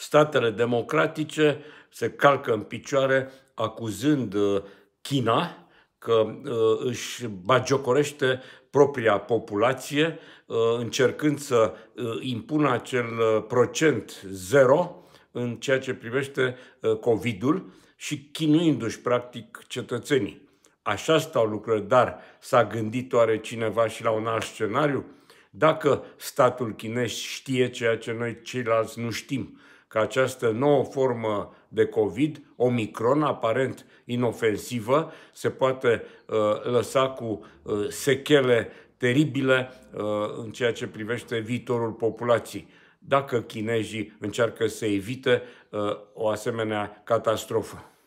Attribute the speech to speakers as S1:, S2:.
S1: statele democratice se calcă în picioare acuzând uh, China că uh, își bagiocorește propria populație, uh, încercând să impună acel procent zero în ceea ce privește COVID-ul și chinuindu-și practic cetățenii. Așa stau lucrurile, dar s-a gândit oare cineva și la un alt scenariu? Dacă statul chinez știe ceea ce noi ceilalți nu știm, că această nouă formă de COVID, Omicron, aparent inofensivă, se poate uh, lăsa cu uh, sechele teribile uh, în ceea ce privește viitorul populației. Dacă chinezii încearcă să evite uh, o asemenea catastrofă.